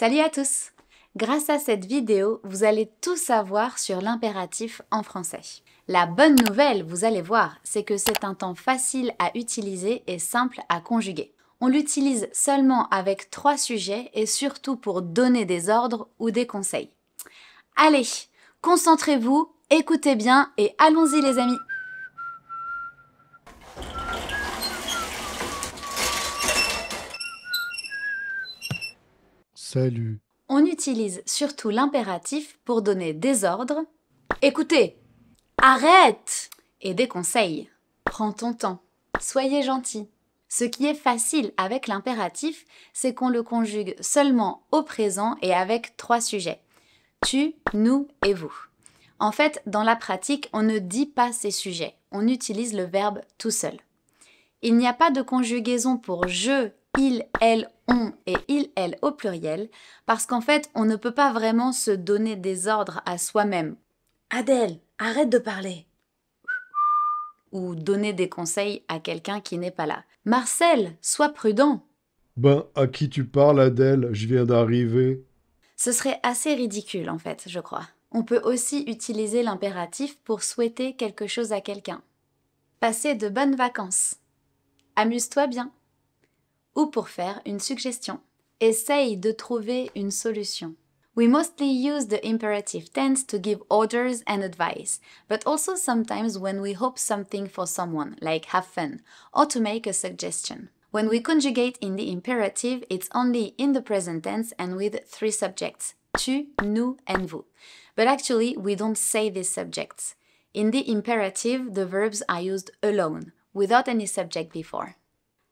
Salut à tous Grâce à cette vidéo, vous allez tout savoir sur l'impératif en français. La bonne nouvelle, vous allez voir, c'est que c'est un temps facile à utiliser et simple à conjuguer. On l'utilise seulement avec trois sujets et surtout pour donner des ordres ou des conseils. Allez, concentrez-vous, écoutez bien et allons-y les amis Salut. On utilise surtout l'impératif pour donner des ordres. Écoutez, arrête et des conseils. Prends ton temps. Soyez gentil. Ce qui est facile avec l'impératif, c'est qu'on le conjugue seulement au présent et avec trois sujets. Tu, nous et vous. En fait, dans la pratique, on ne dit pas ces sujets, on utilise le verbe tout seul. Il n'y a pas de conjugaison pour je ils, elles, on et ils, elles au pluriel, parce qu'en fait, on ne peut pas vraiment se donner des ordres à soi-même. Adèle, arrête de parler. Ou donner des conseils à quelqu'un qui n'est pas là. Marcel, sois prudent. Ben, à qui tu parles, Adèle Je viens d'arriver. Ce serait assez ridicule, en fait, je crois. On peut aussi utiliser l'impératif pour souhaiter quelque chose à quelqu'un. Passez de bonnes vacances. Amuse-toi bien. ou pour faire une suggestion. Essaye de trouver une solution. We mostly use the imperative tense to give orders and advice, but also sometimes when we hope something for someone, like have fun, or to make a suggestion. When we conjugate in the imperative, it's only in the present tense and with three subjects tu, nous, and vous. But actually, we don't say these subjects. In the imperative, the verbs are used alone, without any subject before.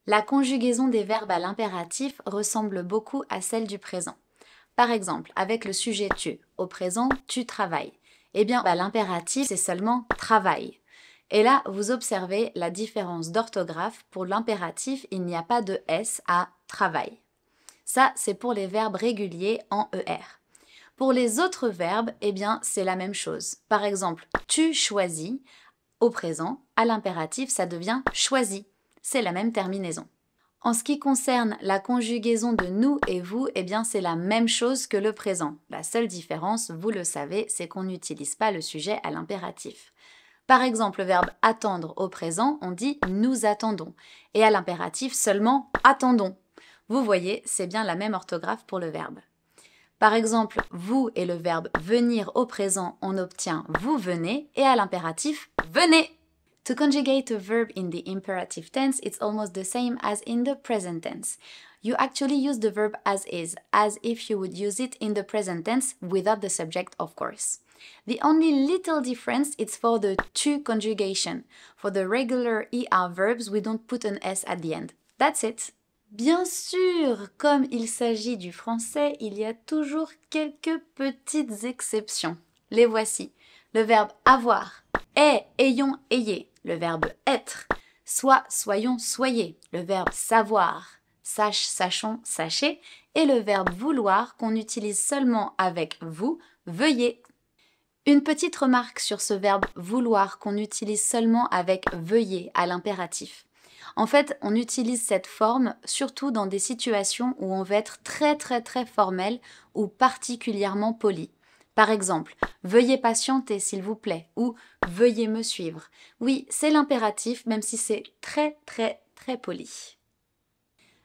La conjugaison des verbes à l'impératif ressemble beaucoup à celle du présent. Par exemple, avec le sujet tu, au présent tu travailles. Eh bien, à l'impératif c'est seulement travail ». Et là, vous observez la différence d'orthographe. Pour l'impératif, il n'y a pas de S à travail. Ça, c'est pour les verbes réguliers en ER. Pour les autres verbes, eh bien, c'est la même chose. Par exemple, tu choisis, au présent, à l'impératif, ça devient choisis » c'est la même terminaison. En ce qui concerne la conjugaison de nous et vous, eh bien c'est la même chose que le présent. La seule différence, vous le savez, c'est qu'on n'utilise pas le sujet à l'impératif. Par exemple, le verbe attendre au présent, on dit nous attendons et à l'impératif seulement attendons. Vous voyez, c'est bien la même orthographe pour le verbe. Par exemple, vous et le verbe venir au présent, on obtient vous venez et à l'impératif venez. To conjugate a verb in the imperative tense, it's almost the same as in the present tense. You actually use the verb as is, as if you would use it in the present tense without the subject, of course. The only little difference is for the to conjugation. For the regular ER verbs, we don't put an S at the end. That's it. Bien sûr, comme il s'agit du français, il y a toujours quelques petites exceptions. Les voici. Le verbe avoir est, ayons, ayez. le verbe être. Soit, soyons, soyez, le verbe savoir, sache, sachons, sachez, et le verbe vouloir qu'on utilise seulement avec vous, veuillez. Une petite remarque sur ce verbe vouloir qu'on utilise seulement avec veuillez à l'impératif. En fait, on utilise cette forme surtout dans des situations où on veut être très très très formel ou particulièrement poli. Par exemple, veuillez patienter s'il vous plaît ou veuillez me suivre. Oui, c'est l'impératif même si c'est très très très poli.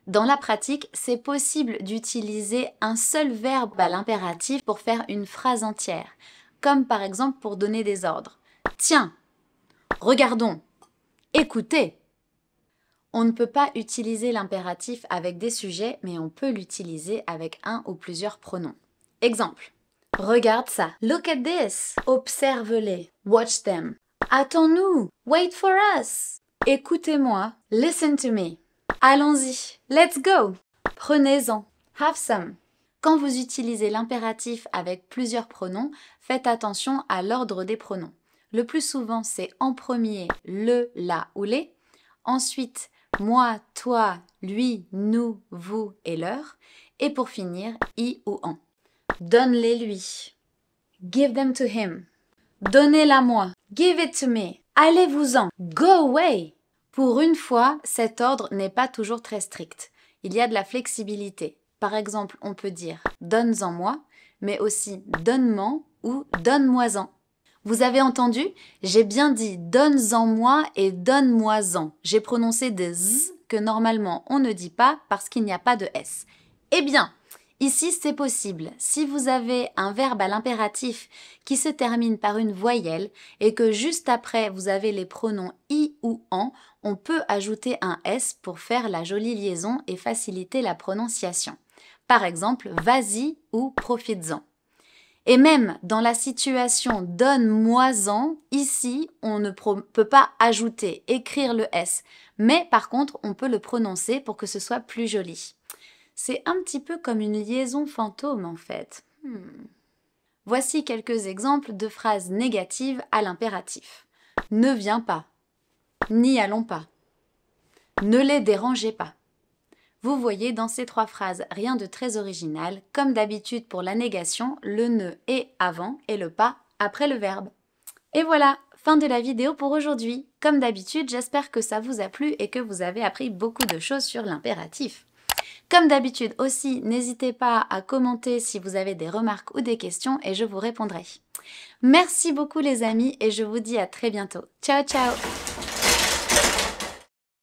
Dans la pratique, c'est possible d'utiliser un seul verbe à l'impératif pour faire une phrase entière, comme par exemple pour donner des ordres. Tiens, regardons, écoutez. On ne peut pas utiliser l'impératif avec des sujets, mais on peut l'utiliser avec un ou plusieurs pronoms. Exemple. Regarde ça. Look at this. Observe-les. Watch them. Attends-nous. Wait for us. Écoutez-moi. Listen to me. Allons-y. Let's go. Prenez-en. Have some. Quand vous utilisez l'impératif avec plusieurs pronoms, faites attention à l'ordre des pronoms. Le plus souvent, c'est en premier le, la ou les. Ensuite, moi, toi, lui, nous, vous et leur. Et pour finir, i ou en. Donne-les lui. Give them to him. Donnez-la moi. Give it to me. Allez-vous-en. Go away. Pour une fois, cet ordre n'est pas toujours très strict. Il y a de la flexibilité. Par exemple, on peut dire donne-en moi, mais aussi donne-m'en ou donne-moi-en. Vous avez entendu J'ai bien dit donne-en moi et donne-moi-en. J'ai prononcé des z que normalement on ne dit pas parce qu'il n'y a pas de s. Eh bien, Ici, c'est possible si vous avez un verbe à l'impératif qui se termine par une voyelle et que juste après vous avez les pronoms i ou en, on peut ajouter un s pour faire la jolie liaison et faciliter la prononciation. Par exemple, vas-y ou profites-en. Et même dans la situation donne-moi-en, ici, on ne peut pas ajouter, écrire le S, mais par contre, on peut le prononcer pour que ce soit plus joli. C'est un petit peu comme une liaison fantôme en fait. Hmm. Voici quelques exemples de phrases négatives à l'impératif. Ne viens pas. N'y allons pas. Ne les dérangez pas. Vous voyez dans ces trois phrases rien de très original. Comme d'habitude pour la négation, le ne est avant et le pas après le verbe. Et voilà, fin de la vidéo pour aujourd'hui. Comme d'habitude, j'espère que ça vous a plu et que vous avez appris beaucoup de choses sur l'impératif. Comme d'habitude aussi, n'hésitez pas à commenter si vous avez des remarques ou des questions et je vous répondrai. Merci beaucoup les amis et je vous dis à très bientôt. Ciao ciao